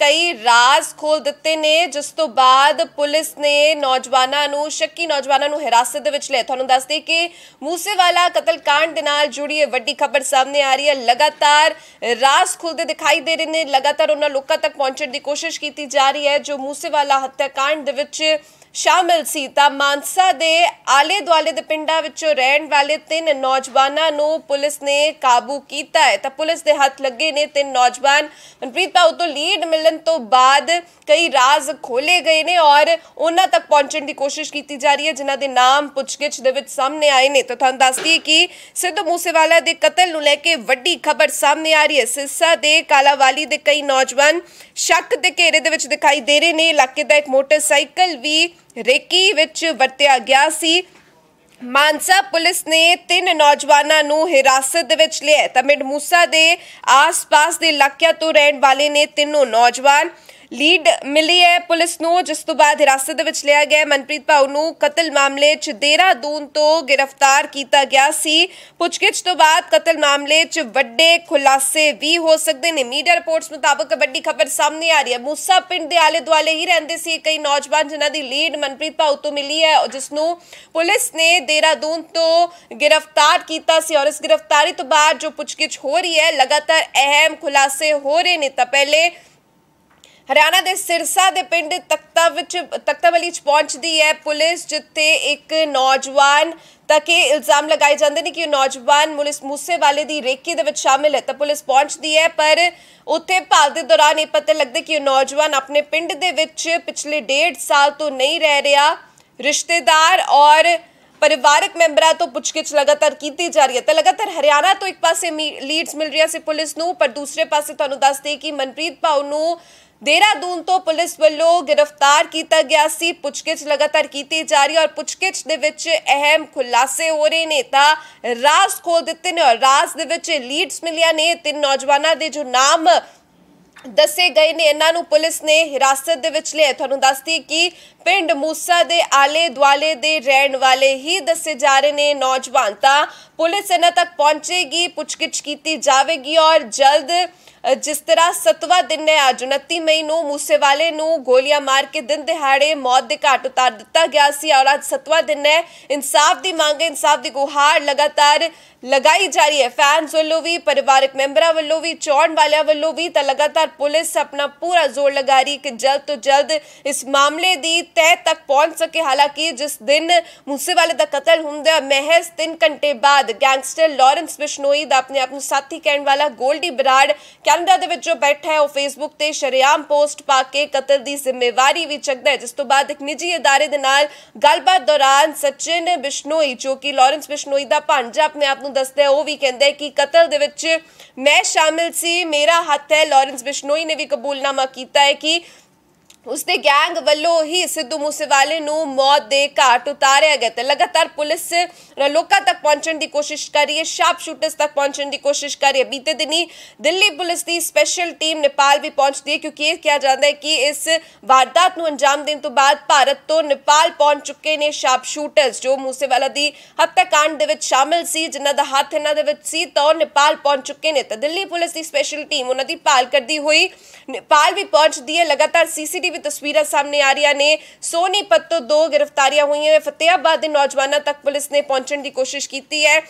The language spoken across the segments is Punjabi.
ਕਈ ਰਾਜ਼ ਖੋਲ ਦਿੱਤੇ ਨੇ ਜਿਸ ਤੋਂ ਬਾਅਦ ਪੁਲਿਸ ਨੇ ਨੌਜਵਾਨਾਂ ਨੂੰ ਸ਼ੱਕੀ ਨੌਜਵਾਨਾਂ ਨੂੰ ਹਿਰਾਸਤ ਦੇ ਵਿੱਚ ਲਿਆ ਤੁਹਾਨੂੰ ਦੱਸਦੇ ਕਿ ਮੂਸੇਵਾਲਾ ਕਤਲकांड ਦੇ ਨਾਲ ਜੁੜੀ ਇਹ ਵੱਡੀ ਖਬਰ ਸਾਹਮਣੇ ਆ ਰਹੀ ਹੈ ਲਗਾਤਾਰ ਰਾਜ਼ ਖੁੱਲਦੇ ਦਿਖਾਈ ਦੇ ਰਹੇ ਨੇ ਲਗਾਤਾਰ ਉਹਨਾਂ ਲੋਕਾਂ ਤੱਕ ਪਹੁੰਚਣ ਦੀ ਕੋਸ਼ਿਸ਼ ਕੀਤੀ ਜਾ ਰਹੀ ਹੈ ਜੋ ਮੂਸੇਵਾਲਾ ਹੱਤਿਆਕਾਂਡ ਦੇ ਵਿੱਚ ਸ਼ਾਮਿਲ ਸੀ ਤਾਂ ਮਾਨਸਾ ਦੇ ਆਲੇ ਦੁਆਲੇ ਦੇ ਪਿੰਡਾਂ ਵਿੱਚੋਂ ਰਹਿਣ ਵਾਲੇ ਤਿੰਨ ਨੌਜਵਾਨਾਂ ਨੂੰ ਪੁਲਿਸ ਨੇ ਕਾਬੂ ਕੀਤਾ ਹੈ ਤਾਂ ਪੁਲਿਸ ਦੇ ਹੱਥ ਲੱਗੇ ਨੇ ਤਿੰਨ ਨੌਜਵਾਨ ਮਨਪ੍ਰੀਤ ਪਾਉ ਤੋਂ ਲੀਡ ਮਿਲਣ ਤੋਂ ਬਾਅਦ ਕਈ ਰਾਜ਼ ਖੋਲੇ ਗਏ ਨੇ ਔਰ ਉਹਨਾਂ ਤੱਕ ਪਹੁੰਚਣ ਦੀ ਕੋਸ਼ਿਸ਼ ਕੀਤੀ ਜਾ ਰਹੀ ਹੈ ਜਿਨ੍ਹਾਂ ਦੇ ਨਾਮ ਪੁੱਛਗਿੱਛ ਦੇ ਵਿੱਚ ਸਾਹਮਣੇ ਆਏ ਨੇ ਤਾਂ ਤੁਹਾਨੂੰ ਦੱਸਦੀ ਕਿ ਸਿੱਧੂ ਮੂਸੇਵਾਲਾ ਦੇ ਕਤਲ ਨੂੰ ਲੈ ਕੇ ਵੱਡੀ ਖਬਰ ਸਾਹਮਣੇ ਆ ਰਹੀ ਹੈ ਸਿਰਸਾ ਦੇ ਕਾਲਾਵਾਲੀ ਦੇ ਕਈ ਨੌਜਵਾਨ ਸ਼ੱਕ ਦੇ ਘੇਰੇ ਦੇ ਵਿੱਚ ਦਿਖਾਈ ਦੇ ਰਹੇ ਨੇ ਇਲਾਕੇ ਦਾ ਇੱਕ ਮੋਟਰਸਾਈਕਲ ਵੀ ਰੇਕੀ ਵਿੱਚ ਵਰਤਿਆ ਗਿਆ ਸੀ ਮਾਨਸਾ ਪੁਲਿਸ ਨੇ ਤਿੰਨ ਨੌਜਵਾਨਾਂ ਨੂੰ ਹਿਰਾਸਤ ਦੇ ਵਿੱਚ ਲਿਆ ਤਮਿੜ ਮੂਸਾ ਦੇ ਆਸ-ਪਾਸ ਦੇ ਇਲਾਕਿਆਂ ਤੋਂ ਰਹਿਣ ਵਾਲੇ ਨੇ ਤਿੰਨੋਂ ਨੌਜਵਾਨ ਲੀਡ ਮਿਲੀ ਹੈ ਪੁਲਿਸ ਨੂੰ ਜਿਸ ਤੋਂ ਬਾਅਦ ਹਿਰਾਸਤ ਦੇ ਵਿੱਚ ਲਿਆ ਗਿਆ ਮਨਪ੍ਰੀਤ ਪਾਉ ਨੂੰ ਕਤਲ ਮਾਮਲੇ 'ਚ ਦੂਨ ਤੋਂ ਗ੍ਰਿਫਤਾਰ ਕੀਤਾ ਗਿਆ ਸੀ ਪੁੱਛਗਿੱਛ ਤੋਂ ਬਾਅਦ ਕਤਲ ਮਾਮਲੇ 'ਚ ਵੱਡੇ ਖੁਲਾਸੇ ਵੀ ਹੋ ਸਕਦੇ ਨੇ ਮੀਡੀਆ ਰਿਪੋਰਟਸ ਮੁਤਾਬਕ ਵੱਡੀ ਖਬਰ ਸਾਹਮਣੇ ਆ ਰਹੀ ਹੈ ਮੂਸਾ ਪਿੰਡ ਦੇ ਆਲੇ ਦੁਆਲੇ ਹੀ ਰਹਿੰਦੇ ਸੀ ਕਈ ਨੌਜਵਾਨ ਜਿਨ੍ਹਾਂ ਦੀ ਲੀਡ ਮਨਪ੍ਰੀਤ ਪਾਉ ਤੋਂ ਮਿਲੀ ਹੈ ਜਿਸ ਨੂੰ ਪੁਲਿਸ ਨੇ ਦੂਨ ਤੋਂ ਗ੍ਰਿਫਤਾਰ ਕੀਤਾ ਸੀ ਔਰ ਇਸ ਗ੍ਰਿਫਤਾਰੀ ਤੋਂ ਬਾਅਦ ਜੋ ਪੁੱਛਗਿੱਛ ਹੋ ਰਹੀ ਹੈ ਲਗਾਤਾਰ ਅਹਿਮ ਖੁਲਾਸੇ ਹੋ ਰਹੇ ਨੇ ਤਾਂ ਪਹਿਲੇ ਹਰਿਆਣਾ ਦੇ ਸਿਰਸਾ ਦੇ ਪਿੰਡ ਤਖਤਾ ਵਿੱਚ ਤਖਤਾਵਲੀ ਚ ਪਹੁੰਚਦੀ ਹੈ ਪੁਲਿਸ ਜਿੱਥੇ ਇੱਕ ਨੌਜਵਾਨ ਤੱਕ ਇਲਜ਼ਾਮ ਲਗਾਏ ਜਾਂਦੇ ਨੇ ਕਿ ਉਹ ਨੌਜਵਾਨ ਮੁਲਿਸ ਮੂਸੇਵਾਲੇ ਦੀ ਰੇਕੀ ਦੇ ਵਿੱਚ ਸ਼ਾਮਿਲ ਹੈ ਤਾਂ ਪੁਲਿਸ ਪਹੁੰਚਦੀ ਹੈ ਪਰ ਉੱਥੇ ਭਾਲ ਦੇ ਦੌਰਾਨ ਇਹ ਪਤਾ ਲੱਗਦਾ ਕਿ ਉਹ ਨੌਜਵਾਨ ਆਪਣੇ ਪਿੰਡ ਦੇ ਵਿੱਚ ਪਿਛਲੇ 1.5 ਸਾਲ ਤੋਂ ਨਹੀਂ ਰਹਿ ਰਿਹਾ ਰਿਸ਼ਤੇਦਾਰ ਔਰ ਪਰਿਵਾਰਕ ਮੈਂਬਰਾਂ ਤੋਂ ਪੁੱਛਗਿੱਛ ਲਗਾਤਾਰ ਕੀਤੀ ਜਾ ਰਹੀ ਹੈ ਤਾਂ ਲਗਾਤਾਰ ਹਰਿਆਣਾ ਤੋਂ ਇੱਕ ਪਾਸੇ ਲੀਡਸ ਮਿਲ ਰਹੀਆਂ ਸੀ ਪੁਲਿਸ ਨੂੰ ਪਰ ਦੂਸਰੇ ਪਾਸੇ ਤੁਹਾਨੂੰ ਦੱਸ ਦੇ ਕਿ ਮਨਪ੍ਰੀਤ ਪਾਉ ਨੂੰ ਦੇਹਰਾਦੂਨ ਤੋਂ ਪੁਲਿਸ ਵੱਲੋਂ ਗ੍ਰਿਫਤਾਰ ਕੀਤਾ ਗਿਆ ਸੀ ਪੁੱਛਗਿੱਛ ਲਗਾਤਾਰ ਕੀਤੀ ਜਾ ਰਹੀ ਔਰ ਪੁੱਛਗਿੱਛ ਦੇ ਵਿੱਚ ਅਹਿਮ ਖੁਲਾਸੇ ਹੋ ਰਹੇ ਨੇ ਤਾਂ ਰਾਜ਼ ਖੋਲ ਦਿੱਤੇ ਨੇ ਔਰ ਰਾਜ਼ ਦੇ ਵਿੱਚ ਲੀਡਸ ਮਿਲਿਆ ਨੇ ਤਿੰਨ ਨੌਜਵਾਨਾਂ ਦੇ ਜੋ ਨਾਮ ਦੱਸੇ ਗਏ ਨੇ ਇਹਨਾਂ ਨੂੰ ਪੁਲਿਸ ਨੇ ਹਿਰਾਸਤ ਦੇ ਵਿੱਚ ਲਿਆ ਤੁਹਾਨੂੰ ਦੱਸਦੀ ਕਿ ਪਿੰਡ ਮੂਸਾ ਦੇ ਆਲੇ ਦੁਆਲੇ ਦੇ ਰਹਿਣ ਵਾਲੇ ਹੀ ਦੱਸੇ ਜਾ ਰਹੇ ਨੇ ਨੌਜਵਾਨ ਤਾਂ ਪੁਲਿਸ ਇਹਨਾਂ ਤੱਕ ਪਹੁੰਚੇਗੀ ਪੁੱਛਗਿੱਛ ਕੀਤੀ ਜਾਵੇਗੀ ਔਰ ਜਲਦ ਜਿਸ ਤਰ੍ਹਾਂ ਸਤਵਾ ਦਿਨ ਹੈ ਅੱਜ 29 ਮਈ ਨੂੰ ਮੂਸੇਵਾਲੇ ਨੂੰ ਗੋਲੀਆਂ ਮਾਰ ਕੇ ਦਿਨ ਦਿਹਾੜੇ ਮੌਤ ਦੇ ਘਾਟ ਉਤਾਰ ਦਿੱਤਾ ਗਿਆ ਸੀ ਔਰ ਅੱਜ ਸਤਵਾ ਦਿਨ ਹੈ ਇਨਸਾਫ ਦੀ ਮੰਗ ਇਨਸਾਫ ਦੀ ਗੁਹਾਰ ਲਗਾਤਾਰ ਲਗਾਈ ਜਾ ਰਹੀ ਹੈ ਫੈਨਸ ਵੱਲੋਂ ਵੀ ਪਰਿਵਾਰਕ ਮੈਂਬਰਾਂ ਵੱਲੋਂ ਵੀ ਚੌਣ ਵਾਲਿਆਂ ਵੱਲੋਂ ਵੀ ਤਾਂ ਲਗਾਤਾਰ ਪੁਲਿਸ ਆਪਣਾ ਪੂਰਾ ਜ਼ੋਰ ਲਗਾ ਰਹੀ ਕਿ ਜਲਦ ਤੋਂ ਜਲਦ ਇਸ ਮਾਮਲੇ ਦੀ ਤਹਿ ਤੱਕ ਪਹੁੰਚ ਸਕੇ ਹਾਲਾਂਕਿ ਜਿਸ ਦਿਨ ਮੂਸੇਵਾਲੇ ਦਾ ਕਤਲ ਹੁੰਦਾ ਮਹਿਜ਼ 3 ਘੰਟੇ ਬਾਅਦ ਗੈਂਗਸਟਰ ਲਾਰੈਂਸ ਬਿਸ਼ਨੋਈ ਦਾ ਆਪਣੇ ਆਪ ਨੂੰ ਸਾਥੀ ਕਹਿਣ ਵਾਲਾ ਗੋਲਡੀ ਬਰਾੜ ਕੈਨੇਡਾ ਦੇ ਵਿੱਚ ਜੋ ਬੈਠਾ ਹੈ ਉਹ ਫੇਸਬੁੱਕ ਤੇ ਸ਼ਰਿਆਮ ਪੋਸਟ ਪਾ ਕੇ ਕਤਲ ਦੀ ਜ਼ਿੰਮੇਵਾਰੀ ਵੀ ਚੱਕਦਾ ਹੈ ਜਿਸ ਤੋਂ ਬਾਅਦ ਇੱਕ ਨਿੱਜੀ ਅਦਾਰੇ ਦੇ ਨਾਲ ਗੱਲਬਾਤ ਦੌਰਾਨ ਸਚਿਨ ਬਿਸ਼ਨੋਈ ਜੋ ਕਿ ਲਾਰੈਂਸ ਬਿਸ਼ਨੋਈ ਦਾ ਭਾਂਜਾ ਆਪਣੇ ਆਪ ਨੂੰ ਨੂੰ ਦੱਸਦਾ ਉਹ ਵੀ ਕਹਿੰਦਾ ਕਿ ਕਤਲ ਦੇ ਵਿੱਚ ਮੈਂ ਸ਼ਾਮਿਲ ਸੀ ਮੇਰਾ ਹੱਥ ਹੈ ਲਾਰੈਂਸ ਬਿਸ਼ਨੋਈ ਨੇ ਵੀ ਕਬੂਲਨਾਮਾ ਕੀਤਾ ਹੈ ਕਿ ਉਸ ਦੇ ਗੈਂਗ ਵੱਲੋਂ ਹੀ ਸਿੱਧੂ ਮੂਸੇਵਾਲੇ ਨੂੰ ਮੌਤ ਦੇ ਘਾਟ ਉਤਾਰਿਆ ਗਿਆ ਤੇ ਲਗਾਤਾਰ ਪੁਲਿਸ ਲੋਕਾਂ ਤੱਕ ਪਹੁੰਚਣ ਦੀ ਕੋਸ਼ਿਸ਼ ਕਰ ਰਹੀ ਹੈ ਸ਼ਾਰਪ ਸ਼ੂਟਰਸ ਤੱਕ ਪਹੁੰਚਣ ਦੀ ਕੋਸ਼ਿਸ਼ ਕਰ ਰਹੀ ਹੈ ਬੀਤੇ ਦਿਨੀ ਦਿੱਲੀ ਪੁਲਿਸ ਦੀ ਸਪੈਸ਼ਲ ਟੀਮ ਨੇਪਾਲ ਵੀ ਪਹੁੰਚਦੀ ਹੈ ਕਿਉਂਕਿ ਇਹ ਕਿਹਾ ਜਾਂਦਾ ਹੈ ਕਿ ਇਸ ਵਾਰਦਾਤ ਨੂੰ ਅੰਜਾਮ ਦੇਣ ਤੋਂ ਬਾਅਦ ਭਾਰਤ ਤੋਂ ਨੇਪਾਲ ਪਹੁੰਚ ਚੁੱਕੇ ਨੇ ਸ਼ਾਰਪ ਸ਼ੂਟਰਸ ਜੋ ਮੂਸੇਵਾਲਾ ਦੀ ਹੱਤਿਆਕਾਂਡ ਦੇ ਵਿੱਚ ਸ਼ਾਮਲ ਸੀ ਜਿਨ੍ਹਾਂ ਦਾ ਹੱਥ ਇਹਨਾਂ ਦੇ ਵਿੱਚ ਸੀ ਤਾਂ ਨੇਪਾਲ ਪਹੁੰਚ ਚੁੱਕੇ ਨੇ ਤਾਂ ਦਿੱਲੀ ਪੁਲਿਸ ਦੀ ਸਪੈਸ਼ਲ ਟੀਮ ਉਹਨਾਂ ਦੀ ਭਾਲ ਕਰਦੀ ਹੋਈ ਨੇਪਾਲ ਵੀ ਪਹੁੰਚਦੀ ਹੈ ਲਗਾਤਾਰ ਸੀਸੀਟੀਵੀ ਤਸਵੀਰਾਂ ਸਾਹਮਣੇ ਆ ਰਹੀਆਂ ਨੇ ਸੋਨੀਪਤ ਤੋਂ ਦੋ ਗ੍ਰਿਫਤਾਰੀਆਂ ਹੋਈਆਂ ਨੇ ਫਤਿਆਬਾਦ ਦੇ ਨੌਜਵਾਨਾਂ ਤੱਕ ਪੁਲਿਸ ਨੇ ਪਹੁੰਚਣ ਦੀ ਕੋਸ਼ਿਸ਼ ਕੀਤੀ ਹੈ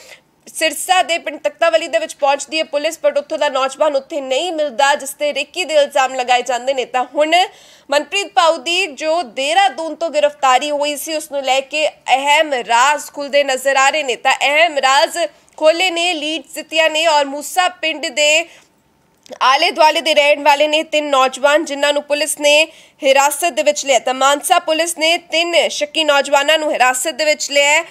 ਸਿਰਸਾ ਦੇ ਪਿੰਡ ਤਖਤਾਵਲੀ ਦੇ ਵਿੱਚ ਪਹੁੰਚਦੀ ਹੈ ਪੁਲਿਸ ਪਰ ਉੱਥੋਂ ਦਾ ਨੌਜਵਾਨ ਉੱਥੇ ਨਹੀਂ ਮਿਲਦਾ ਜਿਸ ਤੇ ਰੇਕੀ ਦੇ ਇਲਜ਼ਾਮ ਲਗਾਏ ਜਾਂਦੇ ਨੇ ਤਾਂ ਹੁਣ ਮਨਪ੍ਰੀਤ ਪਾਉ ਦੀ ਜੋ ਦੂਨ ਤੋਂ ਗ੍ਰਿਫਤਾਰੀ ਹੋਈ ਸੀ ਉਸ ਨੂੰ ਲੈ ਕੇ ਅਹਿਮ ਰਾਜ਼ ਖੁੱਲਦੇ ਨਜ਼ਰ ਆ ਰਹੇ ਨੇ ਤਾਂ ਅਹਿਮ ਰਾਜ਼ ਖੋਲੇ ਨੇ ਲੀਡ ਸਿੱਤਿਆ ਨੇ ਔਰ ਮੂਸਾ ਪਿੰਡ ਦੇ ਆਲੇ ਦੁਆਲੇ ਦੇ ਰਹਿਣ ਵਾਲੇ ਨੇ ਤਿੰਨ ਨੌਜਵਾਨ ਜਿਨ੍ਹਾਂ ਨੂੰ ਪੁਲਿਸ ਨੇ ਹਿਰਾਸਤ ਦੇ ਵਿੱਚ ਲਿਆ ਤਾਂ ਮਾਨਸਾ ਪੁਲਿਸ ਨੇ ਤਿੰਨ ਸ਼ੱਕੀ ਨੌਜਵਾਨਾਂ ਨੂੰ ਹਿਰਾਸਤ ਦੇ ਵਿੱਚ ਲਿਆ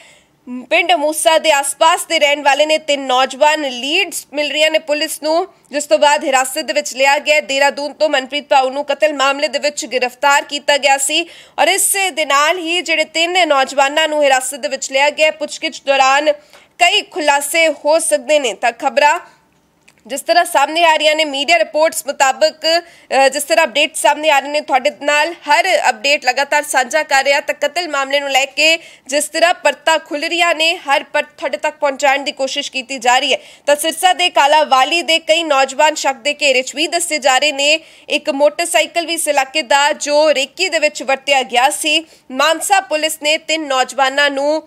ਪਿੰਡ ਮੂਸਾ ਦੇ ਆਸ-ਪਾਸ ਦੇ ਰਹਿਣ ਵਾਲੇ ਨੇ ਤਿੰਨ ਨੌਜਵਾਨ ਲੀਡਸ ਮਿਲ ਰਹੀਆਂ ਨੇ ਪੁਲਿਸ ਨੂੰ ਜਿਸ ਤੋਂ ਬਾਅਦ ਹਿਰਾਸਤ ਦੇ ਵਿੱਚ ਲਿਆ ਗਿਆ ਦੇਰਾਦੂਨ ਤੋਂ ਮਨਪ੍ਰੀਤ ਪਾਉ ਨੂੰ ਕਤਲ ਮਾਮਲੇ ਦੇ ਵਿੱਚ ਗ੍ਰਿਫਤਾਰ ਕੀਤਾ ਗਿਆ ਸੀ ਔਰ ਇਸ ਦੇ ਨਾਲ ਹੀ ਜਿਹੜੇ ਤਿੰਨ ਨੌਜਵਾਨਾਂ ਨੂੰ ਹਿਰਾਸਤ ਦੇ ਵਿੱਚ ਲਿਆ ਗਿਆ ਪੁੱਛਗਿੱਛ ਦੌਰਾਨ ਕਈ ਖੁਲਾਸੇ ਹੋ ਸਕਦੇ ਨੇ ਤਾਂ ਖਬਰਾਂ ਜਿਸ ਤਰ੍ਹਾਂ ਸਾਹਮਣੇ ਆ ਰਹੀਆਂ ਨੇ ਮੀਡੀਆ ਰਿਪੋਰਟਸ ਮੁਤਾਬਕ ਜਿਸ ਤਰ੍ਹਾਂ ਅਪਡੇਟ ਸਾਹਮਣੇ ਆ ਰਹੇ ਨੇ ਤੁਹਾਡੇ ਨਾਲ ਹਰ ਅਪਡੇਟ ਲਗਾਤਾਰ ਸਾਂਝਾ ਕਰ ਰਿਹਾ ਤਾਂ ਕਤਲ ਮਾਮਲੇ ਨੂੰ ਲੈ ਕੇ ਜਿਸ ਤਰ੍ਹਾਂ ਪਰਤਾ ਖੁੱਲ ਰਹੀਆਂ ਨੇ ਹਰ ਪਰ ਤੁਹਾਡੇ ਤੱਕ ਪਹੁੰਚਾਉਣ ਦੀ ਕੋਸ਼ਿਸ਼ ਕੀਤੀ ਜਾ ਰਹੀ ਹੈ ਤਾਂ ਸਿਰਸਾ ਦੇ ਕਾਲਾ ਵਾਲੀ ਦੇ ਕਈ ਨੌਜਵਾਨ ਸ਼ੱਕ ਦੇ ਘੇਰੇ 'ਚ ਵੀ ਦੱਸੇ ਜਾ ਰਹੇ ਨੇ ਇੱਕ ਮੋਟਰਸਾਈਕਲ ਵੀ ਇਸ ਇਲਾਕੇ ਦਾ ਜੋ ਰੇਕੀ ਦੇ ਵਿੱਚ ਵਰਤਿਆ ਗਿਆ ਸੀ ਮਾਨਸਾ ਪੁਲਿਸ ਨੇ ਤਿੰਨ ਨੌਜਵਾਨਾਂ ਨੂੰ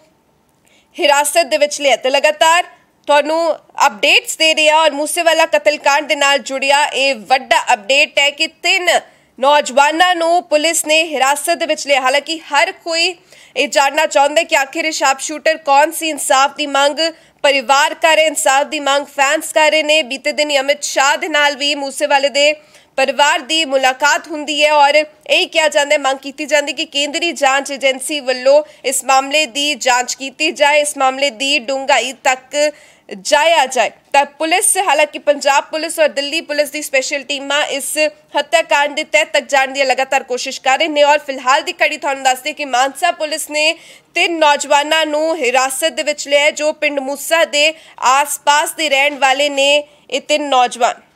ਹਿਰਾਸਤ ਦੇ ਵਿੱਚ ਲਿਆ ਤੇ ਲਗਾਤਾਰ ਤੁਹਾਨੂੰ ਅਪਡੇਟਸ ਦੇ ਰਿਹਾ ਔਰ ਮੂਸੇਵਾਲਾ ਕਤਲकांड ਦੇ ਨਾਲ ਜੁੜਿਆ ਇਹ ਵੱਡਾ ਅਪਡੇਟ ਹੈ ਕਿ ਤਿੰਨ ਨੌਜਵਾਨਾਂ ਨੂੰ ਪੁਲਿਸ ਨੇ ਹਿਰਾਸਤ ਦੇ ਵਿੱਚ ਲਿਆ ਹਾਲਾਂਕਿ ਹਰ ਕੋਈ ਇਹ ਜਾਣਨਾ ਚਾਹੁੰਦਾ ਕਿ ਆਖਿਰ ਇਹ ਸ਼ਾਪ ਸ਼ੂਟਰ ਕੌਣ ਸੀ ਇਨਸਾਫ ਦੀ ਮੰਗ ਪਰਿਵਾਰ ਕਰ ਰਹੇ ਇਨਸਾਫ ਦੀ ਮੰਗ ਫੈਨਸ ਕਰ ਰਹੇ ਨੇ ਬੀਤੇ ਦਿਨ ਅਮਿਤ ਸ਼ਾਹ ਦੇ ਨਾਲ ਵੀ ਮੂਸੇਵਾਲੇ ਦੇ ਪਰਿਵਾਰ ਦੀ ਮੁਲਾਕਾਤ ਹੁੰਦੀ ਹੈ ਔਰ ਇਹ ਕਿਹਾ ਜਾਂਦਾ ਮੰਗ ਕੀਤੀ ਜਾਂਦੀ ਕਿ ਕੇਂਦਰੀ ਜਾਂਚ ਏਜੰਸੀ ਵੱਲੋਂ ਇਸ ਮਾਮਲੇ ਦੀ ਜਾਂਚ ਕੀਤੀ ਜਾਏ ਇਸ ਮਾਮਲੇ ਦੀ ਡੂੰਘਾਈ ਤੱਕ ਜਾਇਆ ਜਾਏ ਤਾਂ ਪੁਲਿਸ ਹਾਲਾਂਕਿ ਪੰਜਾਬ ਪੁਲਿਸ ਔਰ ਦਿੱਲੀ ਪੁਲਿਸ ਦੀ ਸਪੈਸ਼ਲ ਟੀਮਾਂ ਇਸ ਹੱਤਿਆਕਾਂਡ ਦੇ ਤਹਿ ਤੱਕ ਜਾਣ ਦੀ ਲਗਾਤਾਰ ਕੋਸ਼ਿਸ਼ ਕਰ ਰਹੇ ਨੇ ਔਰ ਫਿਲਹਾਲ ਦੀ ਕੜੀ ਤੁਹਾਨੂੰ ਦੱਸਦੇ ਕਿ ਮਾਨਸਾ ਪੁਲਿਸ ਨੇ ਤਿੰਨ ਨੌਜਵਾਨਾਂ ਨੂੰ ਹਿਰਾਸਤ ਦੇ ਵਿੱਚ ਲਿਆ ਜੋ ਪਿੰਡ ਮੂਸਾ ਦੇ ਆਸ-ਪਾਸ ਦੇ ਰਹਿਣ ਵਾਲੇ ਨੇ ਇਹ ਤਿੰਨ ਨੌਜਵਾਨ